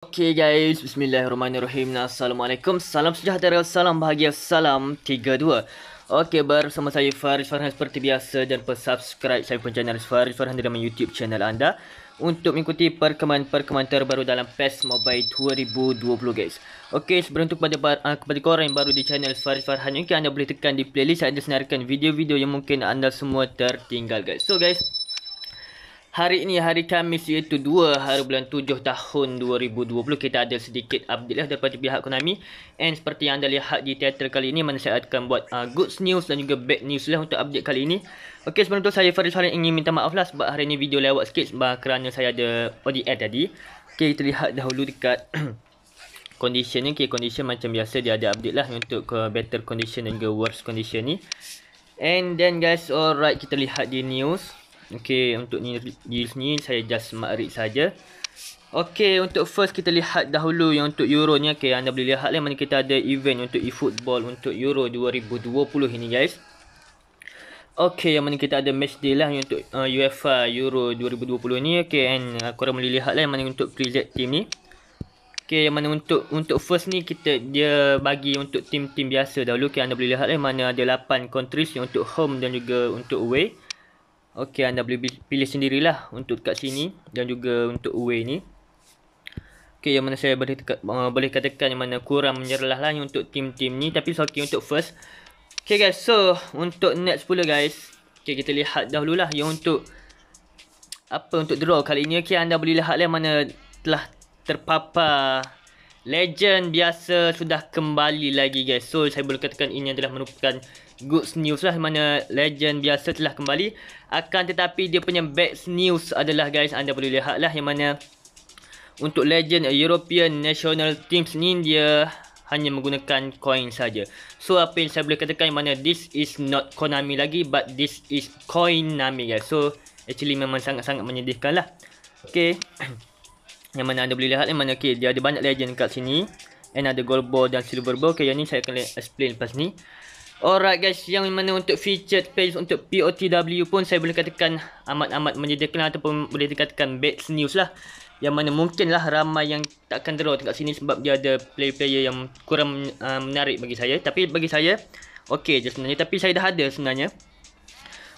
Okay guys, bismillahirrahmanirrahim Assalamualaikum, salam sejahtera, salam bahagia, salam 32 Okay, bersama saya Faris Farhan seperti biasa Dan subscribe saya pun channel Faris Farhan di dalam YouTube channel anda Untuk mengikuti perkembangan-perkembangan terbaru dalam PES Mobile 2020 guys Okay, sebelum itu kepada, uh, kepada korang yang baru di channel Faris Farhan Mungkin anda boleh tekan di playlist Saya ada senarkan video-video yang mungkin anda semua tertinggal guys So guys, Hari ini hari Kamis iaitu 2 hari bulan 7 tahun 2020 kita ada sedikit update lah daripada pihak Konami and seperti yang anda lihat di teater kali ini mana saya akan buat uh, good news dan juga bad news lah untuk update kali ini. Okey sebelum tu saya Faris Harin ingin minta maaf lah sebab hari ini video lewat sikit sebab kerana saya ada ODR tadi. Okey kita lihat dahulu dekat condition ni. Okey condition macam biasa dia ada update lah untuk ke uh, better condition dan juga worse condition ni. And then guys alright kita lihat di news. Okey, untuk ni yield ni saya just makrik saja. Okey, untuk first kita lihat dahulu yang untuk Euro ni. Okey, anda boleh lihat lah mana kita ada event untuk e football untuk Euro 2020 ini guys. Okey, yang mana kita ada match day lah untuk uh, UEFA uh, Euro 2020 ni. Okey, and uh, korang boleh lihat lah yang mana untuk project team ni. Okey, yang mana untuk untuk first ni kita dia bagi untuk team-team biasa dahulu. Okey, anda boleh lihat lah mana ada 8 countries yang untuk home dan juga untuk away. Okey anda boleh pilih sendirilah untuk dekat sini dan juga untuk away ni. Okey yang mana saya boleh uh, boleh katakan yang mana kurang menyerlah lah untuk team-team ni tapi sorry okay untuk first. Okey guys, so untuk next pula guys. Okey kita lihat dahululah yang untuk apa untuk draw kali ini okey anda boleh lihatlah mana telah terpapar legend biasa sudah kembali lagi guys. So saya boleh katakan ini adalah merupakan good news lah mana legend biasa telah kembali akan tetapi dia punya bad news adalah guys anda boleh lihat lah yang mana untuk legend European National Teams ni dia hanya menggunakan coin saja. So apa yang saya boleh katakan yang mana this is not Konami lagi but this is coin Coinami guys. So actually memang sangat-sangat menyedihkan lah. Okay. yang mana anda boleh lihat yang mana okay, dia ada banyak legend kat sini. And ada gold ball dan silver ball. Okay yang ni saya akan explain lepas ni. Alright guys, yang mana untuk featured page untuk POTW pun saya boleh katakan amat-amat menyedihkan ataupun boleh dikatakan bad news lah. Yang mana mungkin lah ramai yang takkan draw dekat sini sebab dia ada player-player yang kurang uh, menarik bagi saya. Tapi bagi saya, okey je sebenarnya. Tapi saya dah ada sebenarnya.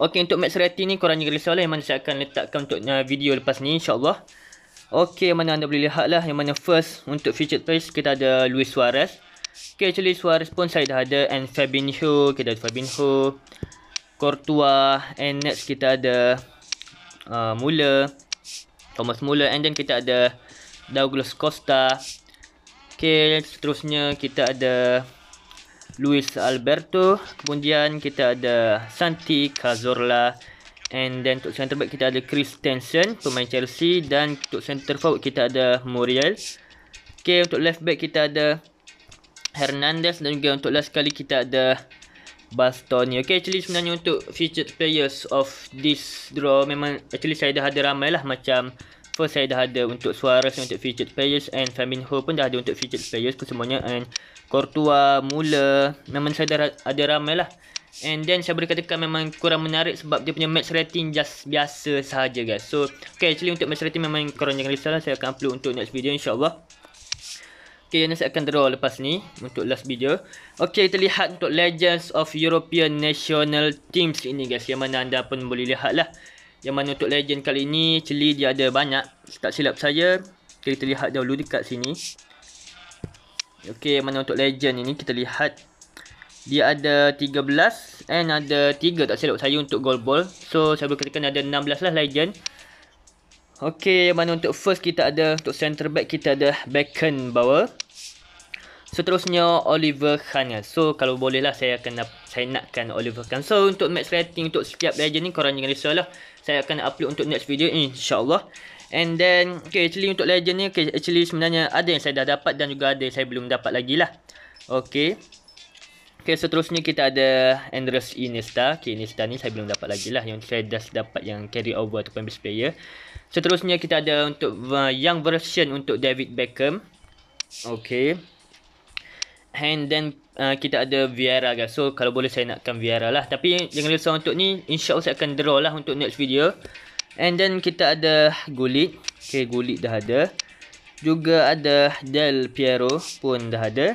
Okey untuk match rating ni korang juga risau lah yang mana saya akan letakkan untuk uh, video lepas ni insyaAllah. Okey yang mana anda boleh lihat lah yang mana first untuk featured page kita ada Luis Suarez. Okay, actually Suarez pun saya ada And Fabinho, kita ada Fabinho Courtois And next kita ada uh, Muller Thomas Mula, And then kita ada Douglas Costa Okay, seterusnya kita ada Luis Alberto Kemudian kita ada Santi Cazorla And then untuk center back kita ada Chris Tenson Pemain Chelsea Dan untuk center forward kita ada Muriel Okay, untuk left back kita ada Hernandez dan juga untuk last kali kita ada Bastoni. Okay, actually sebenarnya untuk featured players of this draw memang actually saya dah ada ramai lah macam first saya dah ada untuk Suarez untuk featured players and Firmino pun dah ada untuk featured players pun semuanya and Courtois, Mula, memang saya dah ada ramai lah. And then saya boleh katakan memang kurang menarik sebab dia punya match rating just biasa sahaja guys. So, okay actually untuk match rating memang korang jangan risau lah. Saya akan upload untuk next video insyaAllah. Okay, saya akan draw lepas ni untuk last video. Okay, kita lihat untuk Legends of European National Teams ini guys. Yang mana anda pun boleh lihat lah. Yang mana untuk Legend kali ini, celi dia ada banyak. Tak silap saya. Okay, kita lihat dahulu dekat sini. Okay, yang mana untuk Legend ini kita lihat. Dia ada 13 and ada 3 tak silap saya untuk Gold Ball. So, saya boleh katakan ada 16 lah Legend. Okey, yang mana untuk first kita ada untuk center back kita ada Beckham bawah. Seterusnya Oliver Khan. So kalau bolehlah saya akan saya nakkan Oliver Khan. So untuk match rating untuk setiap legend ni korang jangan risau lah. Saya akan upload untuk next video ni insyaallah. And then okay actually untuk legend ni okay, actually sebenarnya ada yang saya dah dapat dan juga ada yang saya belum dapat lagi lah. Okay. Okay, seterusnya kita ada Andres Iniesta. Okay, Iniesta ni saya belum dapat lagi lah. Yang saya dah dapat yang carry over ataupun best player. Seterusnya kita ada untuk uh, young version untuk David Beckham. Okay. And then uh, kita ada Viara, guys. So, kalau boleh saya nakkan Viara lah. Tapi jangan lupa untuk ni. insya allah saya akan draw lah untuk next video. And then kita ada Gullit. Okay, Gullit dah ada. Juga ada Del Piero pun dah ada.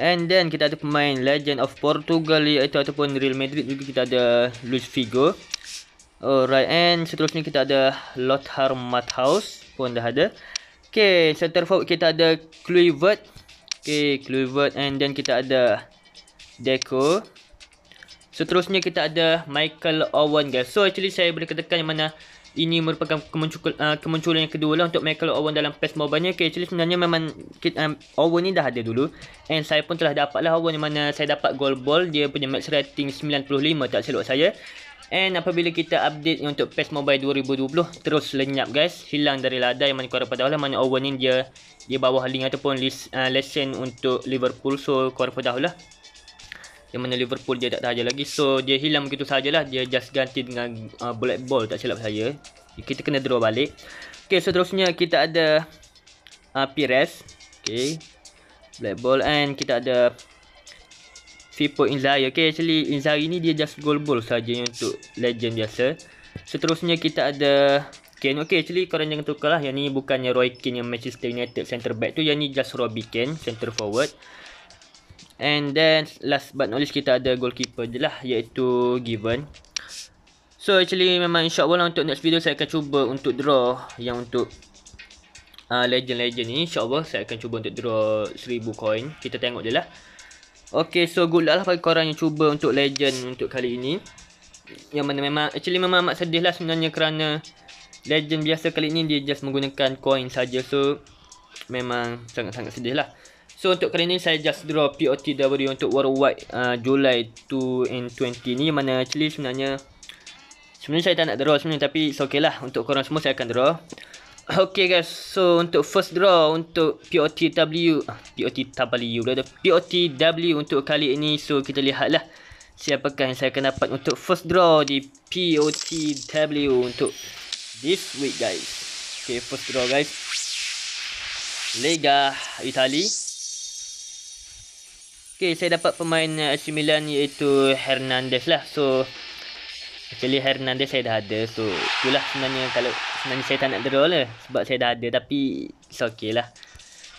And then kita ada pemain Legend of Portugal iaitu ataupun Real Madrid juga kita ada Luis Figo. Alright and seterusnya kita ada Lothar Matthaus pun dah ada. Okay, center forward kita ada Kluivert. Okay, Kluivert and then kita ada Deco. Seterusnya kita ada Michael Owen guys. So actually saya boleh katakan yang mana ini merupakan kemuncul, uh, kemunculan yang kedua lah untuk Michael Owen dalam PES Mobile ni. Okay, actually sebenarnya memang kit, um, Owen ni dah ada dulu. And saya pun telah dapat lah Owen di mana saya dapat gold ball. Dia punya max rating 95 tak selok saya. And apabila kita update untuk PES Mobile 2020, terus lenyap guys. Hilang dari ladai mana korang pada Mana Owen ni dia, dia bawah link ataupun list, uh, lesson untuk Liverpool. So korang pada lah yang mana Liverpool dia tak tahan lagi so dia hilang begitu sajalah dia just ganti dengan uh, bullet ball tak silap saya kita kena draw balik okey seterusnya kita ada uh, Pires okay. bullet ball and kita ada Fipo Inzaghi okey actually Inzaghi ni dia just goal ball saja untuk legend biasa seterusnya kita ada Kane okay. actually korang jangan tukarlah yang ni bukannya Roy Keane yang Manchester United center back tu yang ni just Robbie Kane center forward And then last but not least kita ada goalkeeper je lah iaitu Given. So actually memang insyaAllah lah untuk next video saya akan cuba untuk draw yang untuk uh, legend-legend ni. InsyaAllah saya akan cuba untuk draw 1000 coin. Kita tengok je lah. Okay so good luck lah bagi korang yang cuba untuk legend untuk kali ini. Yang mana memang actually memang amat sedih lah sebenarnya kerana legend biasa kali ni dia just menggunakan coin saja So memang sangat-sangat sedih lah. So untuk kali ni saya just draw POTW untuk worldwide uh, Julai 2 and 20 ni mana actually sebenarnya sebenarnya saya tak nak draw sebenarnya tapi it's okay lah untuk korang semua saya akan draw. Okay guys, so untuk first draw untuk POTW ah, POTW dah POTW untuk kali ini so kita lihatlah siapakah yang saya akan dapat untuk first draw di POTW untuk this week guys. Okay, first draw guys. Lega Italia Okay, saya dapat pemain eh, AC Milan iaitu Hernandez lah. So, actually Hernandez saya dah ada. So, itulah sebenarnya kalau sebenarnya saya tak nak draw lah. Sebab saya dah ada tapi it's okay lah.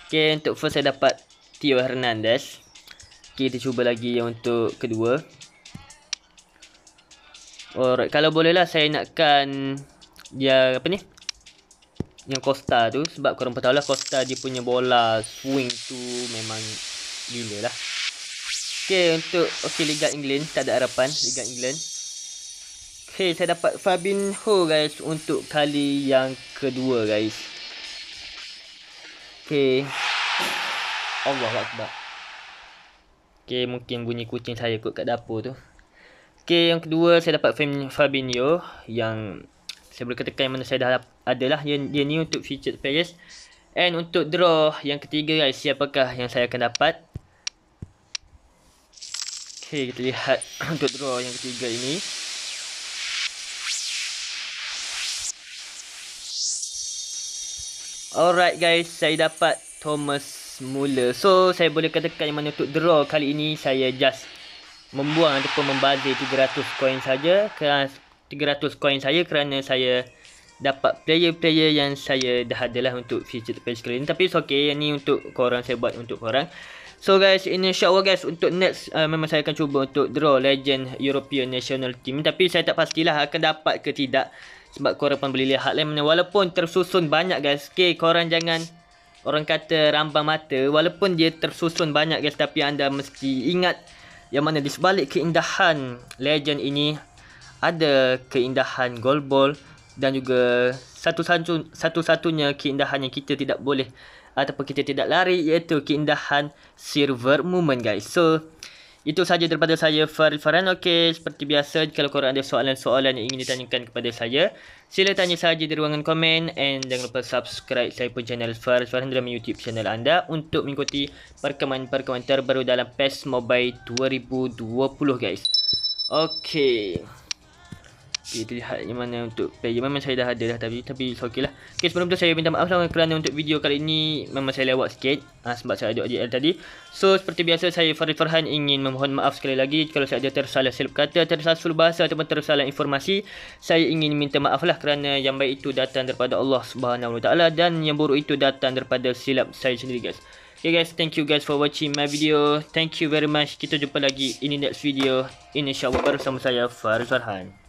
Okay, untuk first saya dapat Tio Hernandez. Okay, kita cuba lagi yang untuk kedua. Alright, kalau boleh lah saya nakkan dia apa ni? Yang Costa tu sebab korang pun tahu lah Costa dia punya bola swing tu memang gila lah. Okay untuk Okay Liga England Tak ada harapan Liga England Okay saya dapat Ho guys Untuk kali yang kedua guys Okay Allah Akbar Okay mungkin bunyi kucing saya kot kat dapur tu Okay yang kedua saya dapat Fabinho Yang saya boleh katakan mana saya dah adalah yang dia ni untuk featured players And untuk draw yang ketiga guys Siapakah yang saya akan dapat Okey, kita lihat untuk draw yang ketiga ini. Alright guys, saya dapat Thomas Muller. So, saya boleh katakan yang mana untuk draw kali ini saya just membuang ataupun membazir 300 coin saja kerana 300 coin saya kerana saya dapat player-player yang saya dah adalah untuk future page kali ini. Tapi it's okay, yang ni untuk korang saya buat untuk korang. So guys, in short guys, untuk next uh, memang saya akan cuba untuk draw legend European national team tapi saya tak pastilah akan dapat ke tidak sebab korang pun boleh lihat lain mana walaupun tersusun banyak guys. Okay, korang jangan orang kata rambang mata walaupun dia tersusun banyak guys tapi anda mesti ingat yang mana di sebalik keindahan legend ini ada keindahan goalball dan juga satu-satunya keindahan yang kita tidak boleh ataupun kita tidak lari iaitu keindahan silver movement guys. So itu sahaja daripada saya Farid Farhan. Okey, seperti biasa kalau korang ada soalan-soalan yang ingin ditanyakan kepada saya, sila tanya saja di ruangan komen and jangan lupa subscribe saya pun channel Farid Farhan dalam YouTube channel anda untuk mengikuti perkembangan-perkembangan terbaru dalam PES Mobile 2020 guys. Okey. Okay, terlihat yang mana untuk player memang saya dah ada dah tapi tapi it's okay lah Okay sebelum tu saya minta maaf lah kerana untuk video kali ini memang saya lewat sikit ha, Sebab saya ada ADL tadi So seperti biasa saya Farid Farhan ingin memohon maaf sekali lagi Kalau saya ada tersalah silap kata, tersalah sul bahasa ataupun tersalah informasi Saya ingin minta maaf lah kerana yang baik itu datang daripada Allah SWT Dan yang buruk itu datang daripada silap saya sendiri guys Okay guys, thank you guys for watching my video Thank you very much Kita jumpa lagi in the next video insya allah bersama saya Farid Farhan